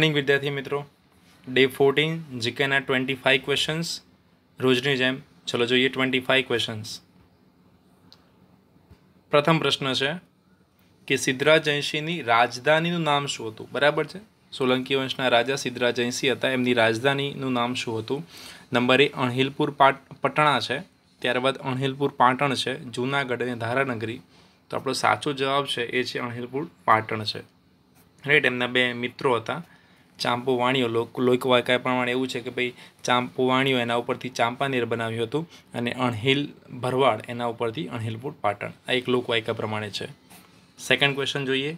morning વિદ્યાર્થી મિત્રો day fourteen જીકેના ટ્વેન્ટી ફાઇવ ક્વેશ્ચન્સ રોજની જેમ ચલો જોઈએ ટ્વેન્ટી ફાઇવ ક્વેશ્ચન્સ પ્રથમ પ્રશ્ન છે કે સિદ્ધરાજ જયસિંહની રાજધાનીનું નામ શું હતું બરાબર છે સોલંકી વંશના રાજા સિદ્ધરાજ જયસિંહ હતા એમની રાજધાનીનું નામ શું હતું નંબર એ અણહિલપુર પાટ પટણા છે ત્યારબાદ અણહિલપુર પાટણ છે જૂનાગઢ અને ધારાનગરી તો આપણો સાચો જવાબ છે એ છે અણહિલપુર પાટણ છે રાઈટ એમના બે મિત્રો હતા ચાંપો વાણ્યો લોકવાયકા પ્રમાણે એવું છે કે ભાઈ ચાંપો વાણ્યો એના ઉપરથી ચાંપાનેર બનાવ્યું હતું અને અણહિલ ભરવાડ એના ઉપરથી અણહિલપુર પાટણ આ એક લોકવાયકા પ્રમાણે છે સેકન્ડ ક્વેશ્ચન જોઈએ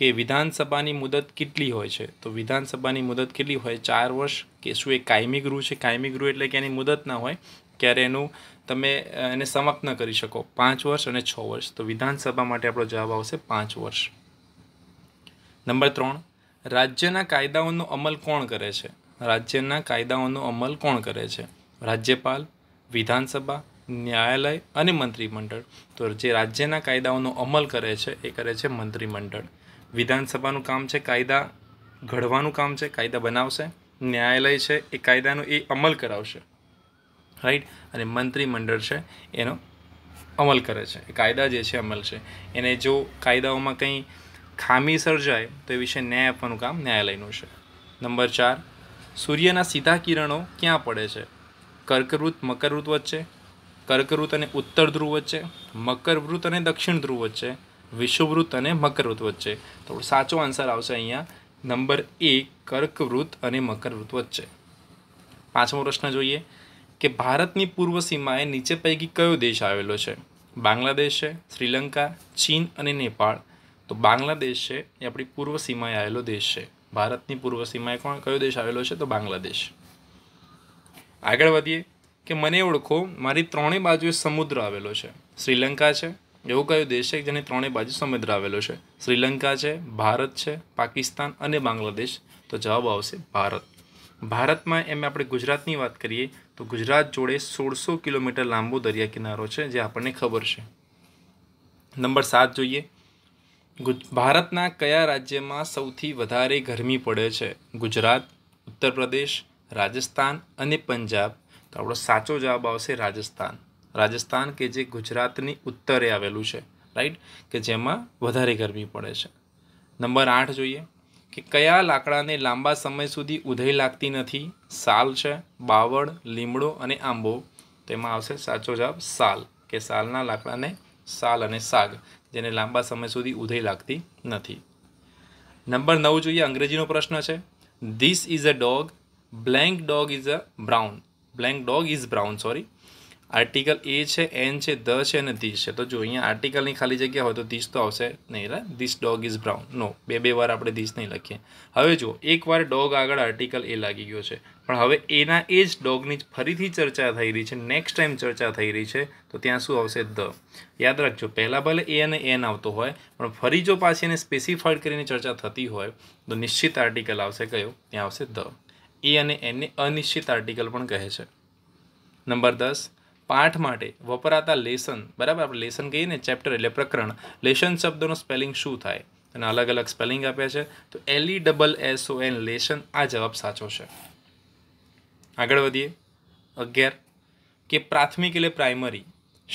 કે વિધાનસભાની મુદત કેટલી હોય છે તો વિધાનસભાની મુદત કેટલી હોય ચાર વર્ષ કે શું એ કાયમી ગૃહ છે કાયમી ગૃહ એટલે કે એની મુદત ના હોય ક્યારે એનું તમે એને સમાપ્ત ન કરી શકો પાંચ વર્ષ અને છ વર્ષ તો વિધાનસભા માટે આપણો જવાબ આવશે પાંચ વર્ષ નંબર ત્રણ રાજ્યના કાયદાઓનો અમલ કોણ કરે છે રાજ્યના કાયદાઓનો અમલ કોણ કરે છે રાજ્યપાલ વિધાનસભા ન્યાયાલય અને મંત્રીમંડળ તો જે રાજ્યના કાયદાઓનો અમલ કરે છે એ કરે છે મંત્રીમંડળ વિધાનસભાનું કામ છે કાયદા ઘડવાનું કામ છે કાયદા બનાવશે ન્યાયાલય છે એ કાયદાનો એ અમલ કરાવશે રાઈટ અને મંત્રીમંડળ છે એનો અમલ કરે છે કાયદા જે છે અમલ છે એને જો કાયદાઓમાં કંઈ ખામી સર્જાય તો એ વિશે ન્યાય આપવાનું કામ ન્યાયાલયનું છે નંબર ચાર સૂર્યના સીધા કિરણો ક્યાં પડે છે કર્કવૃત મકરવૃત વચ્ચે કર્કવૃત અને ઉત્તર ધ્રુવ વચ્ચે મકરવૃત અને દક્ષિણ ધ્રુવ વચ્ચે વિષુવૃત અને મકરવૃત વચ્ચે તો સાચો આન્સર આવશે અહીંયા નંબર એક કર્કવૃત અને મકરવૃત વચ્ચે પાંચમો પ્રશ્ન જોઈએ કે ભારતની પૂર્વ સીમાએ નીચે પૈકી કયો દેશ આવેલો છે બાંગ્લાદેશ છે શ્રીલંકા ચીન અને નેપાળ તો બાંગ્લાદેશ છે એ આપણી પૂર્વ સીમાએ આવેલો દેશ છે ભારતની પૂર્વ સીમાએ કોણ કયો દેશ આવેલો છે તો બાંગ્લાદેશ આગળ વધીએ કે મને ઓળખો મારી ત્રણેય બાજુએ સમુદ્ર આવેલો છે શ્રીલંકા છે એવો કયો દેશ છે જેની ત્રણેય બાજુ સમુદ્ર આવેલો છે શ્રીલંકા છે ભારત છે પાકિસ્તાન અને બાંગ્લાદેશ તો જવાબ આવશે ભારત ભારતમાં એમ આપણે ગુજરાતની વાત કરીએ તો ગુજરાત જોડે સોળસો કિલોમીટર લાંબો દરિયા કિનારો છે જે આપણને ખબર છે નંબર સાત જોઈએ ભારતના કયા રાજ્યમાં સૌથી વધારે ગરમી પડે છે ગુજરાત ઉત્તર પ્રદેશ રાજસ્થાન અને પંજાબ તો આપણો સાચો જવાબ આવશે રાજસ્થાન રાજસ્થાન કે જે ગુજરાતની ઉત્તરે આવેલું છે રાઈટ કે જેમાં વધારે ગરમી પડે છે નંબર આઠ જોઈએ કે કયા લાકડાને લાંબા સમય સુધી ઉધઈ લાગતી નથી સાલ છે બાવળ લીમડો અને આંબો તેમાં આવશે સાચો જવાબ સાલ કે સાલના લાકડાને સાલ અને સાગ જેને લાંબા સમય સુધી ઉધઈ લાગતી નથી નંબર નવ જોઈએ અંગ્રેજીનો પ્રશ્ન છે this is a dog blank dog is a brown blank dog is brown sorry article a છે એન છે ધ છે અને ધીસ છે તો જો અહીંયા આર્ટિકલની ખાલી જગ્યા હોય તો ધીસ તો આવશે નહીં રા ધીસ ડોગ ઇઝ બ્રાઉન નો બે બે વાર આપણે ધીસ નહીં લખીએ હવે જો એકવાર ડોગ આગળ આર્ટિકલ એ લાગી ગયો છે પણ હવે એના એ જ ડોગની ફરીથી ચર્ચા થઈ રહી છે નેક્સ્ટ ટાઈમ ચર્ચા થઈ રહી છે તો ત્યાં શું આવશે ધ યાદ રાખજો પહેલાં ભલે એ અને એન આવતો હોય પણ ફરી જો પાછી એને સ્પેસિફાઈડ કરીને ચર્ચા થતી હોય તો નિશ્ચિત આર્ટિકલ આવશે કયો ત્યાં આવશે ધ એ અને એનને અનિશ્ચિત આર્ટિકલ પણ કહે છે નંબર દસ પાઠ માટે વપરાતા લેસન બરાબર આપણે લેસન કહીએ ને ચેપ્ટર એટલે પ્રકરણ લેશન શબ્દનો સ્પેલિંગ શું થાય અને અલગ અલગ સ્પેલિંગ આપ્યા છે તો L E double S O N lesson આ જવાબ સાચો છે આગળ વધીએ અગિયાર કે પ્રાથમિક એટલે પ્રાઇમરી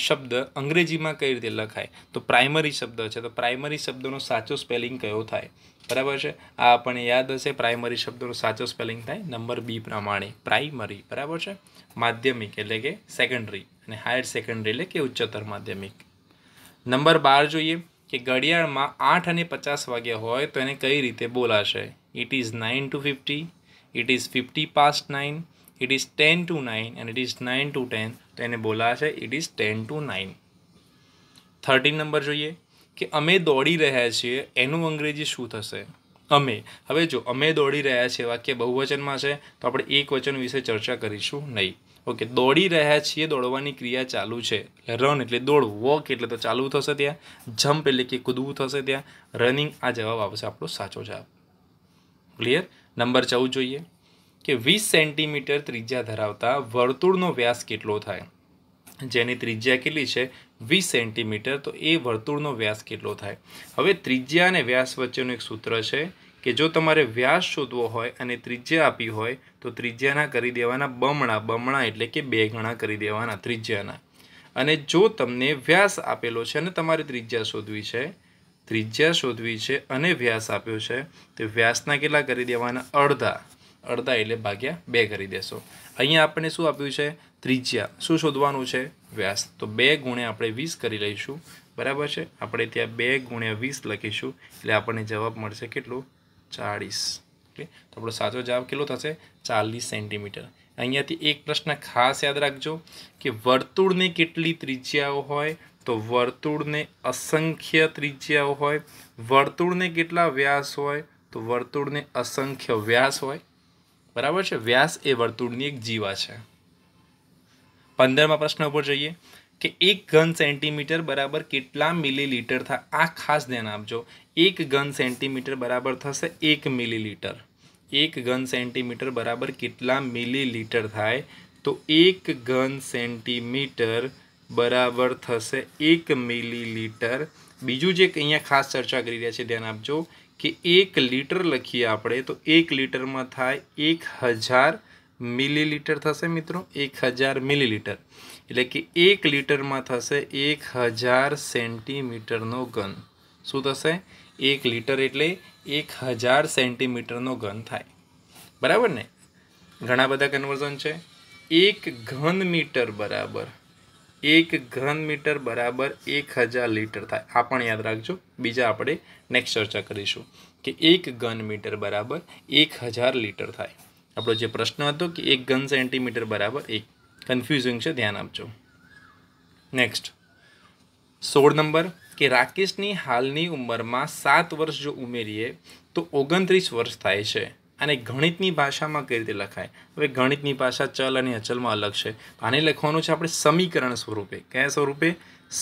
શબ્દ અંગ્રેજીમાં કઈ રીતે લખાય તો પ્રાઇમરી શબ્દ છે તો પ્રાઇમરી શબ્દનો સાચો સ્પેલિંગ કયો થાય બરાબર છે આ આપણને યાદ હશે પ્રાઇમરી શબ્દનો સાચો સ્પેલિંગ થાય નંબર બી પ્રમાણે પ્રાઇમરી બરાબર છે માધ્યમિક એટલે કે સેકન્ડરી અને હાયર સેકન્ડરી એટલે કે ઉચ્ચતર માધ્યમિક નંબર બાર જોઈએ કે ઘડિયાળમાં આઠ અને પચાસ વાગ્યા હોય તો એને કઈ રીતે બોલાશે it is nine to fifty it is fifty past nine it is ten to nine and it is nine to ten તો એને બોલાશે it is ten to nine thirteen number જોઈએ કે અમે દોડી રહ્યા છીએ એનું અંગ્રેજી શું થશે અમે હવે જો અમે દોડી રહ્યા છીએ વાક્ય બહુવચનમાં છે તો આપણે એક વચન વિશે ચર્ચા કરીશું નહીં ઓકે દોડી રહ્યા છીએ દોડવાની ક્રિયા ચાલુ છે એટલે રન એટલે દોડ વોક એટલે તો ચાલુ થશે ત્યાં જમ્પ એટલે કે કૂદવું થશે ત્યાં રનિંગ આ જવાબ આવશે આપણો સાચો જવાબ ક્લિયર નંબર ચૌદ જોઈએ કે વીસ સેન્ટીમીટર ત્રિજ્યા ધરાવતા વર્તુળનો વ્યાસ કેટલો થાય જેની ત્રિજ્યા કેટલી છે વીસ સેન્ટીમીટર તો એ વર્તુળનો વ્યાસ કેટલો થાય હવે ત્રિજ્યા અને વ્યાસ વચ્ચેનું એક સૂત્ર છે કે જો તમારે વ્યાસ શોધવો હોય અને ત્રિજ્યા આપી હોય તો ત્રિજ્યાના કરી દેવાના બમણા બમણા એટલે કે બે ગણા કરી દેવાના ત્રિજ્યાના અને જો તમને વ્યાસ આપેલો છે અને તમારે ત્રિજ્યા શોધવી છે ત્રિજ્યા શોધવી છે અને વ્યાસ આપ્યો છે તો વ્યાસના કેટલા કરી દેવાના અડધા અડધા એટલે ભાગ્યા બે કરી દેશો અહીંયા આપણે શું આપ્યું છે ત્રિજ્યા શું શોધવાનું છે વ્યાસ તો બે ગુણ્યા આપણે વીસ કરી લઈશું બરાબર છે આપણે ત્યાં બે ગુણ્યા વીસ લખીશું એટલે આપણને જવાબ મળશે કેટલું ચાળીસ ઓકે તો આપણો સાચો જવાબ કેટલો થશે ચાલીસ સેન્ટીમીટર અહીંયાથી એક પ્રશ્ન ખાસ યાદ રાખજો કે વર્તુળને કેટલી ત્રિજ્યાઓ હોય તો વર્તુળને અસંખ્ય ત્રિજ્યાઓ હોય વર્તુળને કેટલા વ્યાસ હોય તો વર્તુળને અસંખ્ય વ્યાસ હોય બરાબર છે વ્યાસ એ વર્તુળની એક જીવા છે પંદરમાં પ્રશ્ન ઉપર જઈએ કે એક ઘન સેન્ટીમીટર બરાબર કેટલા મિલીલીટર થાય આ ખાસ ધ્યાન આપજો એક ઘન સેન્ટીમીટર બરાબર થશે એક મિલીલીટર એક ઘન સેન્ટીમીટર બરાબર કેટલા મિલીલીટર થાય તો એક ઘન સેન્ટીમીટર બરાબર થશે એક મિલીલીટર બીજું જે અહીંયા ખાસ ચર્ચા કરી રહ્યા છે ધ્યાન આપજો કે એક લીટર લખીએ આપણે તો એક લીટરમાં થાય એક હજાર મિલીલીટર થશે મિત્રો એક હજાર મિલીલીટર એટલે કે એક લીટરમાં થશે એક હજાર સેન્ટીમીટરનો ઘન શું થશે એક લીટર એટલે એક હજાર સેન્ટીમીટરનો ઘન થાય બરાબર ને ઘણા બધા કન્વર્ઝન છે એક ઘન મીટર બરાબર એક ઘન મીટર બરાબર એક હજાર લીટર થાય આ પણ યાદ રાખજો બીજા આપણે નેક્સ્ટ ચર્ચા કરીશું કે એક ઘન મીટર બરાબર એક હજાર લીટર થાય આપણો જે પ્રશ્ન હતો કે એક ઘન સેન્ટીમીટર બરાબર એક કન્ફ્યુઝિંગ છે ધ્યાન આપજો નેક્સ્ટ સોળ નંબર કે રાકેશની હાલની ઉંમરમાં સાત વર્ષ જો ઉમેરીએ તો ઓગણત્રીસ વર્ષ થાય છે અને ગણિતની ભાષામાં કઈ રીતે લખાય હવે ગણિતની ભાષા ચલ અને અચલમાં અલગ છે આને લખવાનું છે આપણે સમીકરણ સ્વરૂપે કયા સ્વરૂપે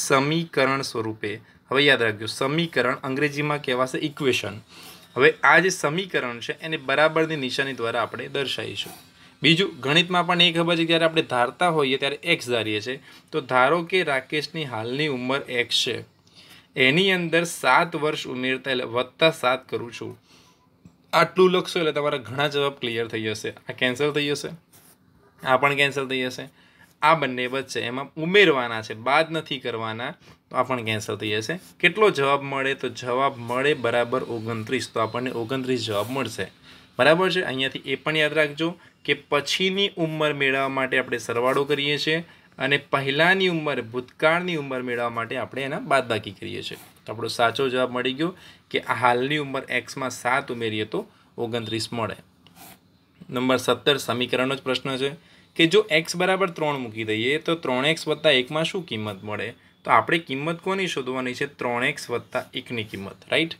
સમીકરણ સ્વરૂપે હવે યાદ રાખજો સમીકરણ અંગ્રેજીમાં કહેવાશે ઇક્વેશન હવે આ જે સમીકરણ છે એને બરાબરની નિશાની દ્વારા આપણે દર્શાવીશું બીજું ગણિતમાં પણ એ ખબર છે જ્યારે આપણે ધારતા હોઈએ ત્યારે એક્સ ધારીએ છીએ તો ધારો કે રાકેશની હાલની ઉંમર એક્સ છે એની અંદર સાત વર્ષ ઉમેરતા એટલે વધતા સાત કરું છું આટલું લખશો એટલે તમારા ઘણા જવાબ ક્લિયર થઈ જશે આ કેન્સલ થઈ જશે આ પણ કેન્સલ થઈ જશે આ બંને વચ્ચે એમાં ઉમેરવાના છે બાદ નથી કરવાના તો આ પણ કેન્સલ થઈ જશે કેટલો જવાબ મળે તો જવાબ મળે બરાબર ઓગણત્રીસ તો આપણને ઓગણત્રીસ જવાબ મળશે બરાબર છે અહીંયાથી એ પણ યાદ રાખજો કે પછીની ઉંમર મેળવવા માટે આપણે સરવાળો કરીએ છીએ અને પહેલાંની ઉંમર ભૂતકાળની ઉંમર મેળવવા માટે આપણે એના બાદબાકી કરીએ છીએ તો આપણો સાચો જવાબ મળી ગયો કે હાલની ઉંમર એક્સમાં સાત ઉમેરીએ તો ઓગણત્રીસ મળે નંબર સત્તર સમીકરણનો જ પ્રશ્ન છે કે જો એક્સ બરાબર ત્રણ મૂકી દઈએ તો ત્રણ એક્સ વત્તા એકમાં શું કિંમત મળે તો આપણે કિંમત કોની શોધવાની છે ત્રણ એક્સ વત્તા એકની કિંમત રાઈટ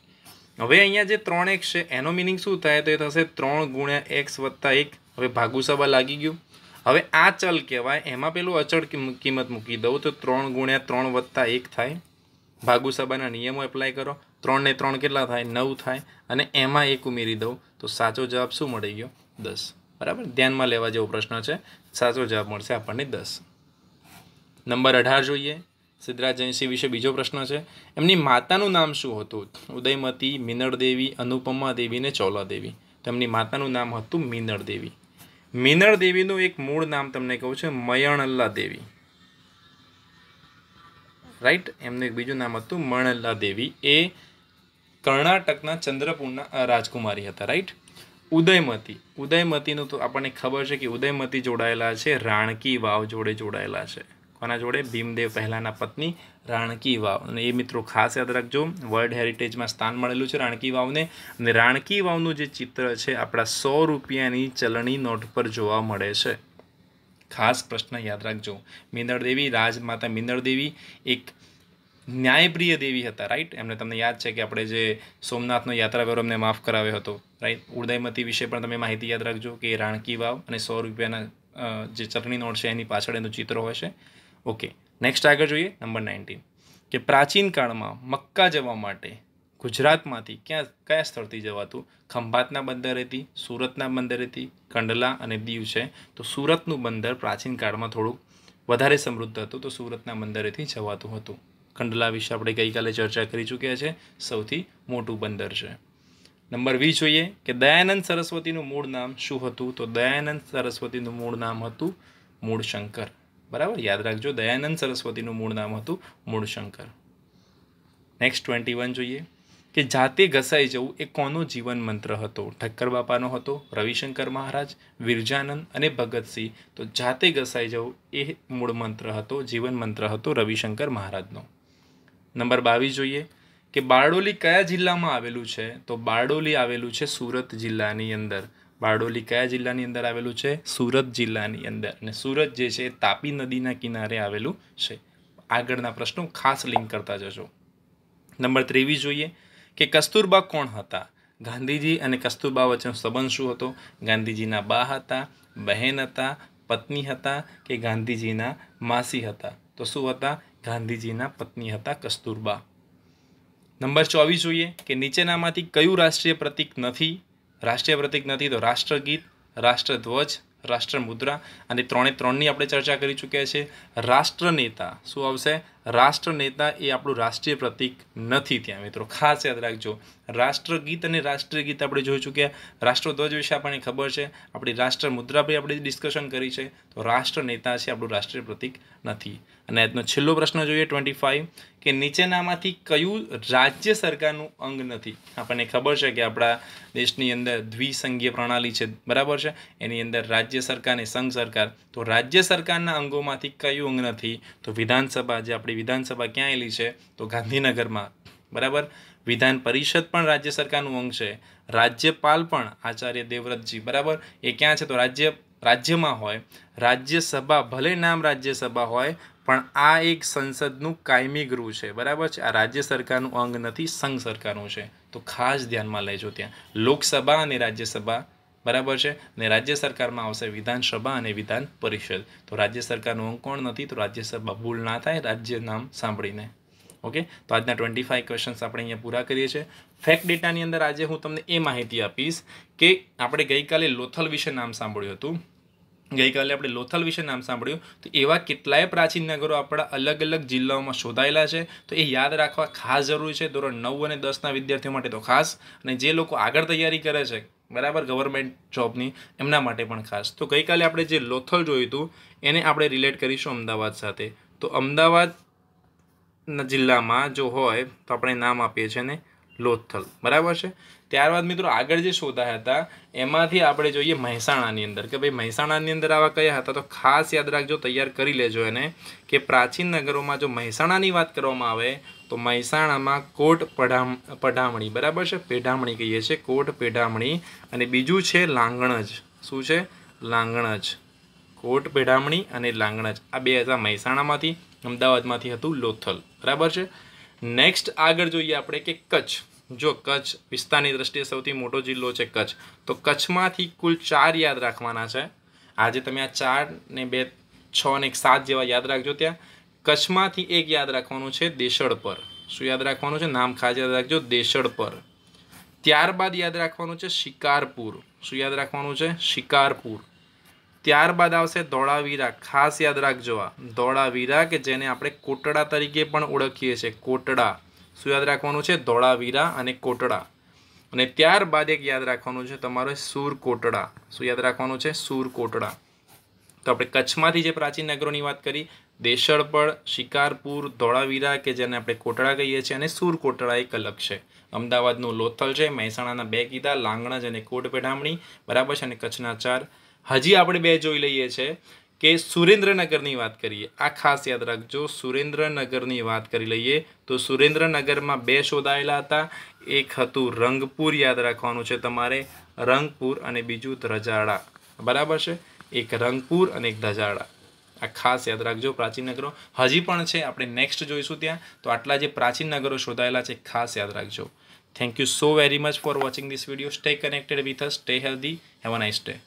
હવે અહીંયા જે ત્રણ એક્સ છે એનો મિનિંગ શું થાય તો એ થશે ત્રણ ગુણ્યા એક્સ વત્તા એક હવે ભાગુસભા લાગી ગયું હવે આ ચલ કહેવાય એમાં પેલું અચળ કિંમત મૂકી દઉં તો ત્રણ ગુણ્યા ત્રણ વત્તા એક થાય ભાગુસભાના નિયમો એપ્લાય કરો ત્રણને ત્રણ કેટલા થાય નવ થાય અને એમાં એક ઉમેરી દઉં તો સાચો જવાબ શું મળી ગયો દસ બરાબર ધ્યાનમાં લેવા જેવો પ્રશ્ન છે સાચો જવાબ મળશે આપણને દસ નંબર અઢાર જોઈએ સિદ્ધરાજ જયસિંહ વિશે બીજો પ્રશ્ન છે એમની માતાનું નામ શું હતું ઉદયમતી મિનળદેવી અનુપમા દેવી અને ચૌલા દેવી એમની માતાનું નામ હતું મિનળ દેવી મિનળ દેવીનું એક મૂળ નામ તમને કહું છે મયણલ્લા દેવી રાઈટ એમનું એક બીજું નામ હતું મણલ્લા દેવી એ કર્ણાટકના ચંદ્રપુરના રાજકુમારી હતા રાઈટ ઉદયમતી ઉદયમતીનું તો આપણને ખબર છે કે ઉદયમતી જોડાયેલા છે રાણકી વાવ જોડે જોડાયેલા છે કોના જોડે ભીમદેવ પહેલાંના પત્ની રાણકી વાવ અને એ મિત્રો ખાસ યાદ રાખજો વર્લ્ડ હેરિટેજમાં સ્થાન મળેલું છે રાણકી વાવને અને રાણકી વાવનું જે ચિત્ર છે આપણા સો રૂપિયાની ચલણી નોટ પર જોવા મળે છે ખાસ પ્રશ્ન યાદ રાખજો મિંદળ રાજમાતા મિંદળ એક ન્યાયપ્રિય દેવી હતા રાઈટ એમને તમને યાદ છે કે આપણે જે સોમનાથનો યાત્રા એમને માફ કરાવ્યો હતો રાઈટ ઉદયમતી વિશે પણ તમે માહિતી યાદ રાખજો કે રાણકી વાવ અને સો રૂપિયાના જે ચટણી નોટ છે એની પાછળ એનું ચિત્ર હોય છે ઓકે નેક્સ્ટ આગળ જોઈએ નંબર નાઇન્ટીન કે પ્રાચીન કાળમાં મક્કા જવા માટે ગુજરાતમાંથી ક્યાં કયા સ્થળથી જવાતું ખંભાતના બંદરેથી સુરતના બંદરેથી કંડલા અને દીવ છે તો સુરતનું બંદર પ્રાચીન કાળમાં થોડુંક વધારે સમૃદ્ધ હતું તો સુરતના બંદરેથી જવાતું હતું કંડલા વિશે આપણે ગઈકાલે ચર્ચા કરી ચૂક્યા છે સૌથી મોટું બંદર છે નંબર વી જોઈએ કે દયાનંદ સરસ્વતીનું મૂળ નામ શું હતું તો દયાનંદ સરસ્વતીનું મૂળ નામ હતું મૂળશંકર બરાબર યાદ રાખજો દયાનંદ સરસ્વતીનું મૂળ નામ હતું મૂળશંકર નેક્સ્ટ ટ્વેન્ટી વન જોઈએ કે જાતે ઘસાઈ જવું એ કોનો જીવન મંત્ર હતો ઠક્કર બાપાનો હતો રવિશંકર મહારાજ વિરજાનંદ અને ભગતસિંહ તો જાતે ઘસાઈ જવું એ મૂળ મંત્ર હતો જીવન મંત્ર હતો રવિશંકર મહારાજનો નંબર બાવીસ જોઈએ કે બારડોલી કયા જિલ્લામાં આવેલું છે તો બારડોલી આવેલું છે સુરત જિલ્લાની અંદર બારડોલી કયા જિલ્લાની અંદર આવેલું છે સુરત જિલ્લાની અંદર અને સુરત જે છે તાપી નદીના કિનારે આવેલું છે આગળના પ્રશ્નો ખાસ લિંક કરતા જશો નંબર ત્રેવીસ જોઈએ કે કસ્તુરબા કોણ હતા ગાંધીજી અને કસ્તુરબા વચ્ચેનો સંબંધ શું હતો ગાંધીજીના બા હતા બહેન હતા પત્ની હતા કે ગાંધીજીના માસી હતા તો શું હતા ગાંધીજીના પત્ની હતા કસ્તુરબા નંબર ચોવીસ જોઈએ કે નીચેનામાંથી કયું રાષ્ટ્રીય પ્રતિક નથી રાષ્ટ્રીય પ્રતિક નથી તો રાષ્ટ્રગીત રાષ્ટ્રધ્વજ રાષ્ટ્રમુદ્રા અને ત્રણે ત્રણની આપણે ચર્ચા કરી ચૂક્યા છે રાષ્ટ્રનેતા શું આવશે રાષ્ટ્ર નેતા એ આપણું રાષ્ટ્રીય પ્રતિક નથી ત્યાં મિત્રો ખાસ યાદ રાખજો રાષ્ટ્રગીત અને રાષ્ટ્રીય ગીત આપણે જોઈ ચૂક્યા રાષ્ટ્રધ્વજ વિશે આપણને ખબર છે આપણી રાષ્ટ્ર મુદ્રા પર આપણે ડિસ્કશન કરી છે તો રાષ્ટ્ર નેતા છે આપણું રાષ્ટ્રીય પ્રતિક નથી અને આજનો છેલ્લો પ્રશ્ન જોઈએ ટ્વેન્ટી ફાઇવ કે નીચેનામાંથી કયું રાજ્ય સરકારનું અંગ નથી આપણને ખબર છે કે આપણા દેશની અંદર દ્વિસંઘીય પ્રણાલી છે બરાબર છે એની અંદર રાજ્ય સરકાર અને સંઘ સરકાર તો રાજ્ય સરકારના અંગોમાંથી કયું અંગ નથી તો વિધાનસભા જે આપણે આપણી વિધાનસભા ક્યાં આવેલી છે તો ગાંધીનગરમાં બરાબર વિધાન પરિષદ પણ રાજ્ય સરકારનું અંગ છે રાજ્યપાલ પણ આચાર્ય દેવવ્રતજી બરાબર એ ક્યાં છે તો રાજ્ય રાજ્યમાં હોય રાજ્યસભા ભલે નામ રાજ્યસભા હોય પણ આ એક સંસદનું કાયમી ગૃહ છે બરાબર છે આ રાજ્ય સરકારનું અંગ નથી સંઘ સરકારનું છે તો ખાસ ધ્યાનમાં લેજો ત્યાં લોકસભા અને રાજ્યસભા બરાબર છે ને રાજ્ય સરકારમાં આવશે વિધાનસભા અને વિધાન પરિષદ તો રાજ્ય સરકારનું અંક કોણ નથી તો રાજ્યસભા ભૂલ ના થાય રાજ્ય નામ સાંભળીને ઓકે તો આજના ટ્વેન્ટી ફાઇવ ક્વેશ્ચન્સ આપણે અહીંયા પૂરા કરીએ છીએ ફેક્ટ ડેટાની અંદર આજે હું તમને એ માહિતી આપીશ કે આપણે ગઈકાલે લોથલ વિશે નામ સાંભળ્યું હતું ગઈકાલે આપણે લોથલ વિશે નામ સાંભળ્યું તો એવા કેટલાય પ્રાચીન નગરો આપણા અલગ અલગ જિલ્લાઓમાં શોધાયેલા છે તો એ યાદ રાખવા ખાસ જરૂરી છે ધોરણ નવ અને દસના વિદ્યાર્થીઓ માટે તો ખાસ અને જે લોકો આગળ તૈયારી કરે છે બરાબર ગવર્મેન્ટ જોબની એમના માટે પણ ખાસ તો ગઈકાલે આપણે જે લોથલ જોયું હતું એને આપણે રિલેટ કરીશું અમદાવાદ સાથે તો અમદાવાદના જિલ્લામાં જો હોય તો આપણે નામ આપીએ છીએ ને લોથલ બરાબર છે ત્યારબાદ મિત્રો આગળ જે શોધા હતા એમાંથી આપણે જોઈએ મહેસાણાની અંદર કે ભાઈ મહેસાણાની અંદર આવા કયા હતા તો ખાસ યાદ રાખજો તૈયાર કરી લેજો એને કે પ્રાચીન નગરોમાં જો મહેસાણાની વાત કરવામાં આવે તો મહેસાણામાં કોટ પઢામ પઢામણી બરાબર છે પેઢામણી કહીએ છીએ કોટ પેઢામણી અને બીજું છે લાંગણજ શું છે લાંગણજ કોટ પેઢામણી અને લાંગણજ આ બે હતા મહેસાણામાંથી અમદાવાદમાંથી હતું લોથલ બરાબર છે નેક્સ્ટ આગળ જોઈએ આપણે કે કચ્છ જો કચ્છ વિસ્તારની દ્રષ્ટિએ સૌથી મોટો જિલ્લો છે કચ્છ તો કચ્છમાંથી કુલ ચાર યાદ રાખવાના છે આજે તમે આ ચાર ને બે છ ને એક સાત જેવા યાદ રાખજો ત્યાં કચ્છમાંથી એક યાદ રાખવાનું છે દેશળ પર શું યાદ રાખવાનું છે નામ ખાસ યાદ રાખજો દેશળ પર ત્યારબાદ યાદ રાખવાનું છે શિકારપુર શું યાદ રાખવાનું છે શિકારપુર ત્યારબાદ આવશે ધોળાવીરા ખાસ યાદ રાખજો આ ધોળાવીરા કે જેને આપણે કોટડા તરીકે પણ ઓળખીએ છીએ કોટડા શું યાદ રાખવાનું છે ધોળાવીરા અને કોટડા અને ત્યારબાદ એક યાદ રાખવાનું છે તમારે સૂર કોટડા શું યાદ રાખવાનું છે સૂર કોટડા તો આપણે કચ્છમાંથી જે પ્રાચીન નગરોની વાત કરી દેશળપળ શિકારપુર ધોળાવીરા કે જેને આપણે કોટડા કહીએ છીએ અને સૂર કોટડા એક અલગ છે અમદાવાદનું લોથલ છે મહેસાણાના બે કીધા લાંગણજ અને કોટ પેઢામણી બરાબર છે અને કચ્છના ચાર હજી આપણે બે જોઈ લઈએ છીએ કે સુરેન્દ્રનગરની વાત કરીએ આ ખાસ યાદ રાખજો સુરેન્દ્રનગરની વાત કરી લઈએ તો સુરેન્દ્રનગરમાં બે શોધાયેલા હતા એક હતું રંગપુર યાદ રાખવાનું છે તમારે રંગપુર અને બીજું ધ્રજાડા બરાબર છે એક રંગપુર અને એક ધજાડા આ ખાસ યાદ રાખજો પ્રાચીન નગરો હજી પણ છે આપણે નેક્સ્ટ જોઈશું ત્યાં તો આટલા જે પ્રાચીન નગરો શોધાયેલા છે ખાસ યાદ રાખજો thank you so very much for watching this video stay connected with us stay healthy have a nice day